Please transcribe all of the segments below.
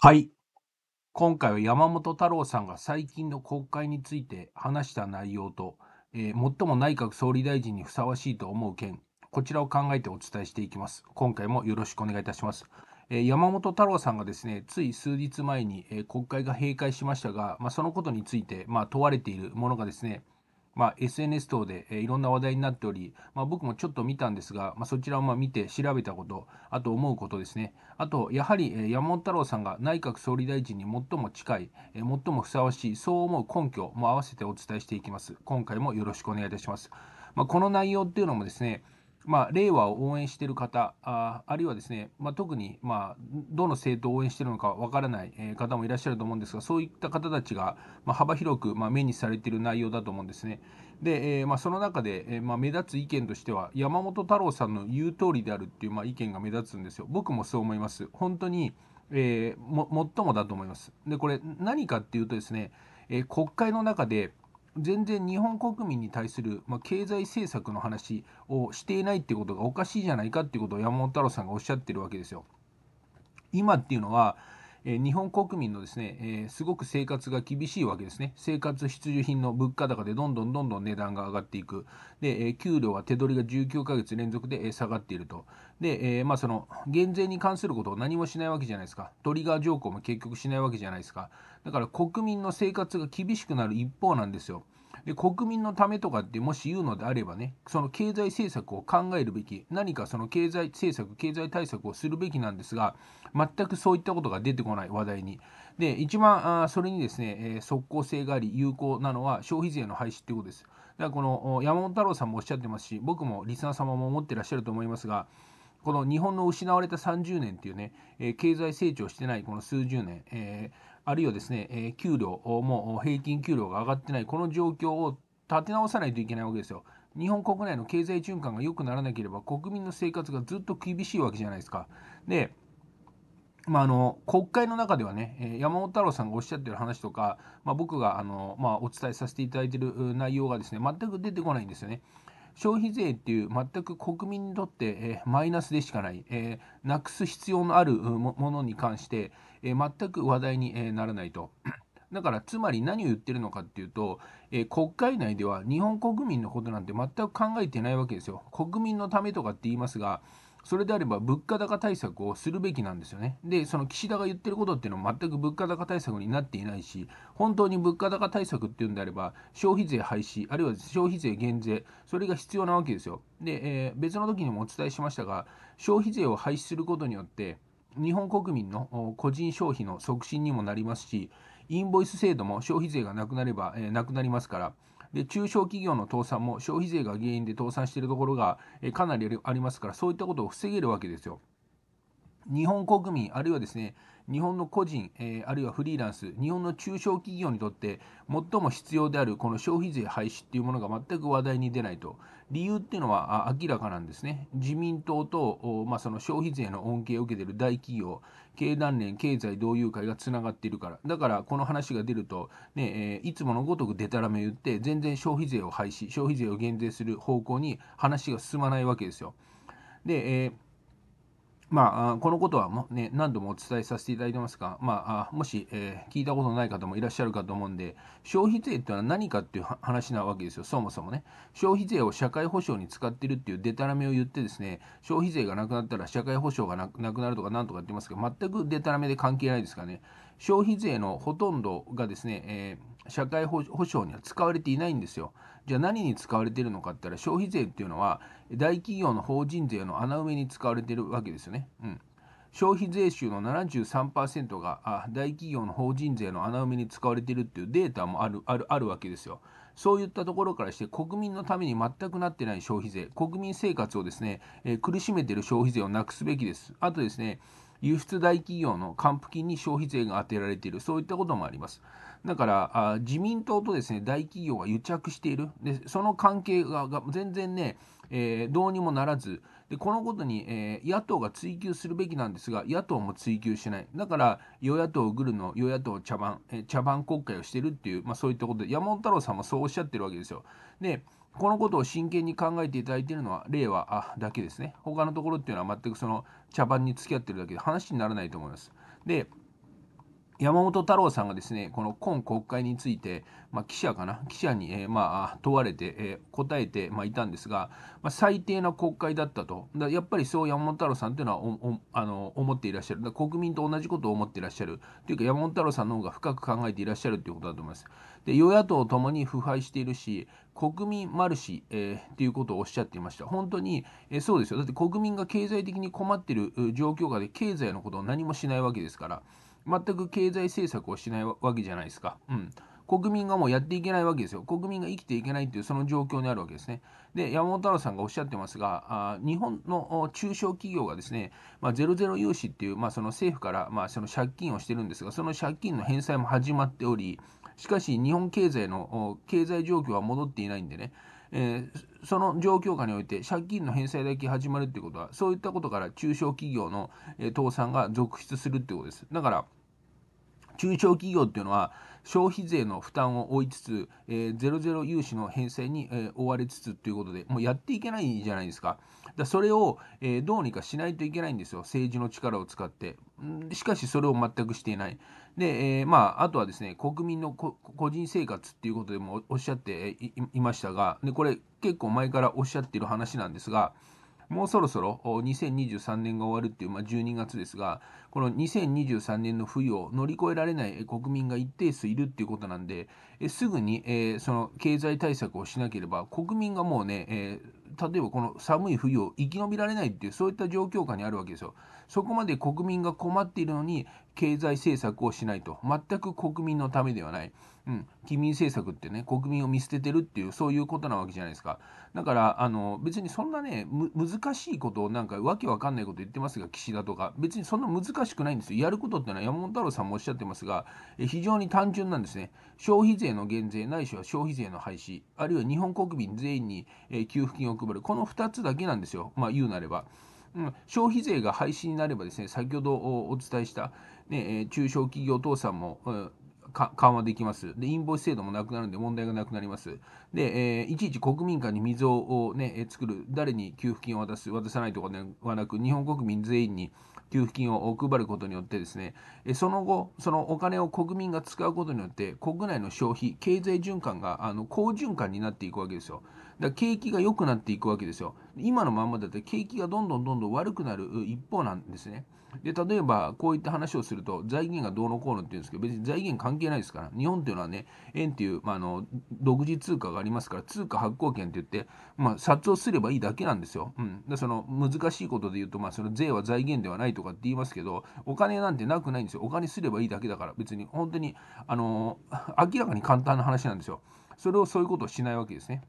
はい。今回は山本太郎さんが最近の国会について話した内容と、えー、最も内閣総理大臣にふさわしいと思う件、こちらを考えてお伝えしていきます。今回もよろしくお願いいたします。えー、山本太郎さんがですね、つい数日前に、えー、国会が閉会しましたが、まあ、そのことについて、まあ、問われているものがですね、まあ、SNS 等で、えいろんな話題になっており、まあ、僕もちょっと見たんですが、まあ、そちらをま見て調べたこと、あと思うことですね。あと、やはり、え山本太郎さんが内閣総理大臣に最も近い、え最もふさわしい、そう思う根拠も合わせてお伝えしていきます。今回もよろしくお願いいたします。まこの内容っていうのもですね、まあ、令和を応援している方あ、あるいはですね、まあ、特に、まあ、どの政党を応援しているのかわからない方もいらっしゃると思うんですが、そういった方たちが、まあ、幅広く、まあ、目にされている内容だと思うんですね。で、えー、まあ、その中で、えー、まあ、目立つ意見としては、山本太郎さんの言う通りであるっていう、まあ、意見が目立つんですよ。僕もそう思います。本当に、えー、も、最もだと思います。で、これ、何かっていうとですね、えー、国会の中で、全然日本国民に対する、まあ、経済政策の話をしていないってことがおかしいじゃないかってことを山本太郎さんがおっしゃってるわけですよ。今っていうのは、え日本国民のですね、えー、すごく生活が厳しいわけですね。生活必需品の物価高でどんどんどんどん値段が上がっていく。で、えー、給料は手取りが19ヶ月連続で、え下がっていると。で、えー、まあ、その減税に関することを何もしないわけじゃないですか、トリガー条項も結局しないわけじゃないですか、だから国民の生活が厳しくなる一方なんですよ。で国民のためとかってもし言うのであればね、その経済政策を考えるべき、何かその経済政策、経済対策をするべきなんですが、全くそういったことが出てこない話題に。で、一番あそれにですね、え即効性があり、有効なのは消費税の廃止っていうことです。だからこの山本太郎さんもおっしゃってますし、僕もリスナー様も思ってらっしゃると思いますが、この日本の失われた30年というね、え経済成長してないこの数十年、えあるいはですね、え給料も平均給料が上がってないこの状況を立て直さないといけないわけですよ。日本国内の経済循環が良くならなければ国民の生活がずっと厳しいわけじゃないですか。でまあ、あの国会の中ではね、山本太郎さんがおっしゃってる話とか、まあ、僕があの、まあ、お伝えさせていただいている内容がですね全く出てこないんですよね。消費税っていう全く国民にとって、えマイナスでしかない、えなくす必要のあるものに関して、え全く話題にならないと。だからつまり何を言ってるのかっていうと、えー、国会内では日本国民のことなんて全く考えてないわけですよ。国民のためとかって言いますが、それであれば物価高対策をするべきなんですよね。で、その岸田が言ってることっていうのは全く物価高対策になっていないし、本当に物価高対策っていうんであれば、消費税廃止、あるいは消費税減税、それが必要なわけですよ。で、えー、別の時にもお伝えしましたが、消費税を廃止することによって、日本国民の個人消費の促進にもなりますし、インボイス制度も消費税がなくなれば、えー、なくなりますから、で、中小企業の倒産も消費税が原因で倒産しているところが、えかなりありますから、そういったことを防げるわけですよ。日本国民、あるいはですね、日本の個人、えー、あるいはフリーランス、日本の中小企業にとって最も必要であるこの消費税廃止っていうものが全く話題に出ないと、理由っていうのは明らかなんですね。自民党と、まあ、その消費税の恩恵を受けている大企業、経団連、経済同友会がつながっているから、だからこの話が出ると、ねえー、いつものごとくでたらめ言って、全然消費税を廃止、消費税を減税する方向に話が進まないわけですよ。で、えーまあ、このことはも、ね、何度もお伝えさせていただいてますが、まあ、もし、えー、聞いたことのない方もいらっしゃるかと思うんで、消費税ってのは何かっていう話なわけですよ、そもそもね。消費税を社会保障に使ってるっていうデタラメを言ってですね、消費税がなくなったら社会保障がなくなるとかなんとか言ってますけど、全くデタラメで関係ないですからね。消費税のほとんどがですね、えー社会保障には使われていないんですよ。じゃあ何に使われてるのかって言ったら消費税っていうのは大企業の法人税の穴埋めに使われてるわけですよね。うん、消費税収の73%があ大企業の法人税の穴埋めに使われてるっていうデータもあるあるあるわけですよ。そういったところからして国民のために全くなってない消費税、国民生活をですね、えー、苦しめてる消費税をなくすべきです。あとですね、輸出大企業の還付金に消費税が充てられている、そういったこともあります。だからあ自民党とですね大企業が癒着している、でその関係が全然ね、えー、どうにもならず、でこのことに、えー、野党が追及するべきなんですが、野党も追及しない、だから与野党グルの与野党茶番、えー、茶番国会をしているっていう、まあ、そういったことで、山本太郎さんもそうおっしゃってるわけですよ。でこのことを真剣に考えていただいているのは令和だけですね。他のところっていうのは全くその茶番に付き合ってるだけで話にならないと思います。で、山本太郎さんがですね、この今国会について、まあ、記者かな、記者に、えー、まあ、問われて、えー、答えて、まあ、いたんですが、まあ、最低な国会だったと、だやっぱりそう山本太郎さんというのはおおあの思っていらっしゃる、国民と同じことを思っていらっしゃる、というか、山本太郎さんの方が深く考えていらっしゃるということだと思います。で与野党ともに腐敗しているし、国民マルシ、えー、いうことをおっしゃっていました。本当に、えー、そうですよ、だって国民が経済的に困っている状況下で、経済のことを何もしないわけですから。全く経済政策をしないわけじゃないですか。うん国民がもうやっていけないわけですよ。国民が生きていけないっていうその状況にあるわけですね。で、山本太郎さんがおっしゃってますが、あ日本の中小企業がですね、まあ、ゼロゼロ融資っていう、まあ、その政府から、まあ、その借金をしてるんですが、その借金の返済も始まっており、しかし日本経済の経済状況は戻っていないんでね、えー、その状況下において借金の返済だけ始まるってことはそういったことから中小企業の、え倒産が続出するってことですだから中小企業っていうのは消費税の負担を負いつつ、えー、ゼロゼロ融資の返済に、えー、追われつつということでもうやっていけないじゃないですかだそれを、えー、どうにかしないといけないんですよ政治の力を使ってしかしそれを全くしていないで、えー、まあ、あとはですね、国民の個人生活っていうことでもおっしゃっていましたが、で、これ結構前からおっしゃってる話なんですが、もうそろそろ2023年が終わるっていう、まあ、12月ですが、この2023年の冬を乗り越えられない国民が一定数いるっていうことなんで、すぐに、えー、その経済対策をしなければ、国民がもうね、えー、例えばこの寒い冬を生き延びられないっていうそういった状況下にあるわけですよ。そこまで国民が困っているのに経済政策をしないと全く国民のためではない、うん、機民政策ってね国民を見捨ててるっていうそういうことなわけじゃないですかだからあの別にそんなねむ難しいことをなんかわけわかんないこと言ってますが岸田とか別にそんな難しくないんですよやることってのは山本太郎さんもおっしゃってますがえ非常に単純なんですね消費税の減税ないしは消費税の廃止あるいは日本国民全員に給付金を配る、この2つだけなんですよ、まあ、言うなれば。うん、消費税が廃止になればですね、先ほどお伝えした、ね、中小企業倒産も、緩和できます。で、インボイス制度もなくなるんで問題がなくなります。で、えいちいち国民間に溝をね、作る、誰に給付金を渡す、渡さないとかではなく、日本国民全員に給付金を配ることによってですね、その後、そのお金を国民が使うことによって、国内の消費、経済循環があの好循環になっていくわけですよ。だ景気が良くなっていくわけですよ。今のままだと景気がどんどんどんどん悪くなる一方なんですね。で例えば、こういった話をすると、財源がどうのこうのって言うんですけど、別に財源関係ないですから、日本っていうのはね、円っていう、まあ、あの独自通貨がありますから、通貨発行権って言って、まあ、札をすればいいだけなんですよ。うん、でその難しいことで言うと、まあ、その税は財源ではないとかって言いますけど、お金なんてなくないんですよ。お金すればいいだけだから、別に本当に、あの明らかに簡単な話なんですよ。それをそういうことをしないわけですね。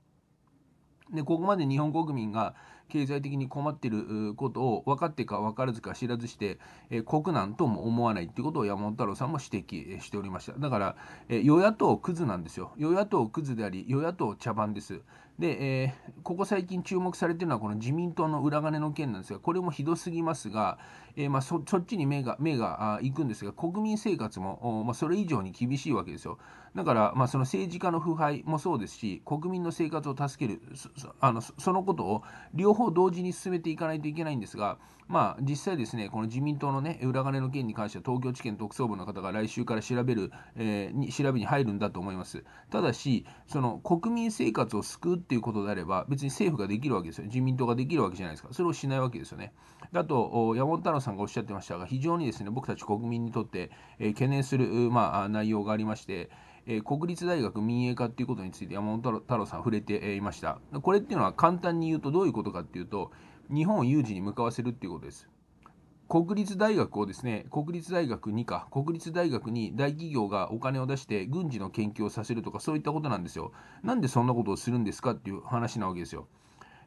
でここまで日本国民が経済的に困っていることを分かってか分からずか知らずして、え国難とも思わないということを山本太郎さんも指摘しておりましただから、え与野党クズなんですよ与野党クズであり与野党茶番ですで、えー、ここ最近注目されているのは、この自民党の裏金の件なんですが、これもひどすぎますが、えー、まあ、そっちに目が目が行くんですが、国民生活も、まあ、それ以上に厳しいわけですよ。だから、まあ、その政治家の腐敗もそうですし、国民の生活を助ける、そあのそのことを両方同時に進めていかないといけないんですが、まあ、実際ですね、この自民党の、ね、裏金の件に関しては、東京地検特捜部の方が来週から調べる、えー、に調べに入るんだと思います。ただし、その国民生活を救うっていうことであれば、別に政府ができるわけですよ。自民党ができるわけじゃないですか。それをしないわけですよね。あと、山本太郎さんがおっしゃってましたが、非常にですね、僕たち国民にとって、え懸念する、まあ、内容がありまして、え国立大学民営化っていうことについて山本太郎さん触れていました。これっていうのは簡単に言うとどういうことかっていうと、日本を有事に向かわせるっていうことです。国立大学をですね、国立大学にか、国立大学に大企業がお金を出して軍事の研究をさせるとかそういったことなんですよ。なんでそんなことをするんですかっていう話なわけですよ。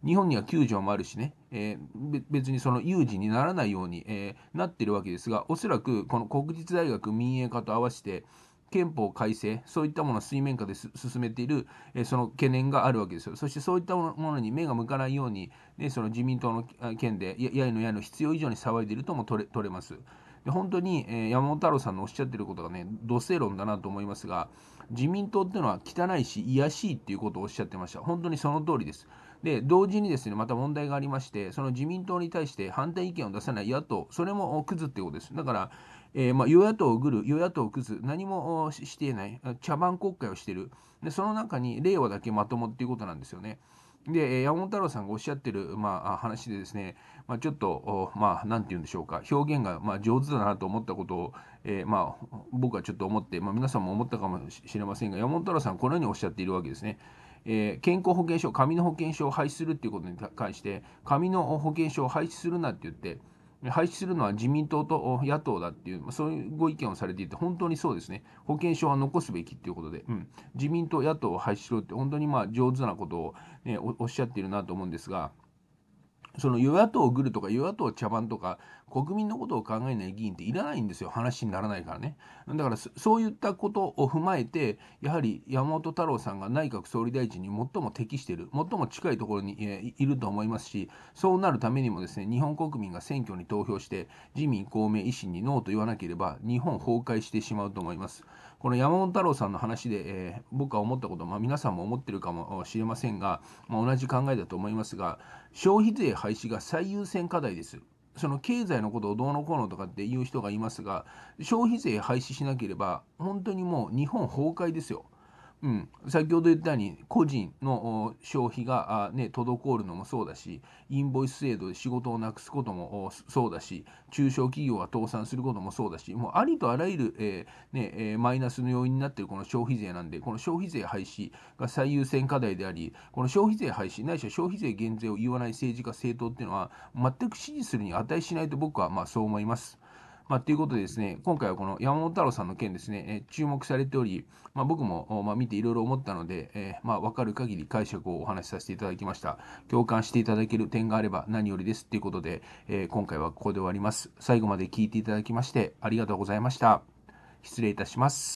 日本には9条もあるしね、えー、別にその有事にならないように、えー、なってるわけですが、おそらくこの国立大学民営化と合わせて、憲法改正、そういったものを水面下で進めている、えその懸念があるわけですよ。そしてそういったものに目が向かないように、ね、その自民党の件で、やいのやいの必要以上に騒いでいるとも取れ取れます。で本当に、え山本太郎さんのおっしゃってることがね、土星論だなと思いますが、自民党っていうのは汚いし、癒やしいっていうことをおっしゃってました。本当にその通りです。で、同時にですね、また問題がありまして、その自民党に対して反対意見を出さない野党、それもクズっていうことです。だから、えー、まあ、与野党をぐる、与野党をくず、何もしていない、茶番国会をしているで、その中に令和だけまともっていうことなんですよね。で、山本太郎さんがおっしゃってる、まあ、話でですね、まあ、ちょっと、まあ、なんて言うんでしょうか、表現が、まあ、上手だなと思ったことを、えー、まあ、僕はちょっと思って、まあ、皆さんも思ったかもしれませんが、山本太郎さん、このようにおっしゃっているわけですね。えー、健康保険証、紙の保険証を廃止するっていうことに関して、紙の保険証を廃止するなって言って、廃止するのは自民党と野党だっていう、そういうご意見をされていて、本当にそうですね、保険証は残すべきっていうことで、うん、自民党、野党を廃止しろって、本当にまあ上手なことを、ね、おっしゃっているなと思うんですが、その与野党グルとか与野党茶番とか国民のことを考えない議員っていらないんですよ話にならないからねだからそういったことを踏まえてやはり山本太郎さんが内閣総理大臣に最も適している最も近いところにいると思いますしそうなるためにもですね日本国民が選挙に投票して自民公明維新にノーと言わなければ日本崩壊してしまうと思います。この山本太郎さんの話で、えー、僕は思ったこと、まあ、皆さんも思ってるかもしれませんが、まあ、同じ考えだと思いますが消費税廃止が最優先課題です。その経済のことをどうのこうのとかっていう人がいますが消費税廃止しなければ本当にもう日本崩壊ですよ。うん、先ほど言ったように個人の消費がね、滞るのもそうだしインボイス制度で仕事をなくすこともそうだし中小企業が倒産することもそうだしもうありとあらゆる、えー、ねえマイナスの要因になっているこの消費税なんでこの消費税廃止が最優先課題でありこの消費税廃止ないしは消費税減税を言わない政治家政党っていうのは全く支持するに値しないと僕はまそう思います。まあ、ということでですね、今回はこの山本太郎さんの件ですね、え注目されており、まあ、僕も、ま見ていろいろ思ったので、えまあ、分かる限り解釈をお話しさせていただきました。共感していただける点があれば何よりですということで、え今回はここで終わります。最後まで聞いていただきましてありがとうございました。失礼いたします。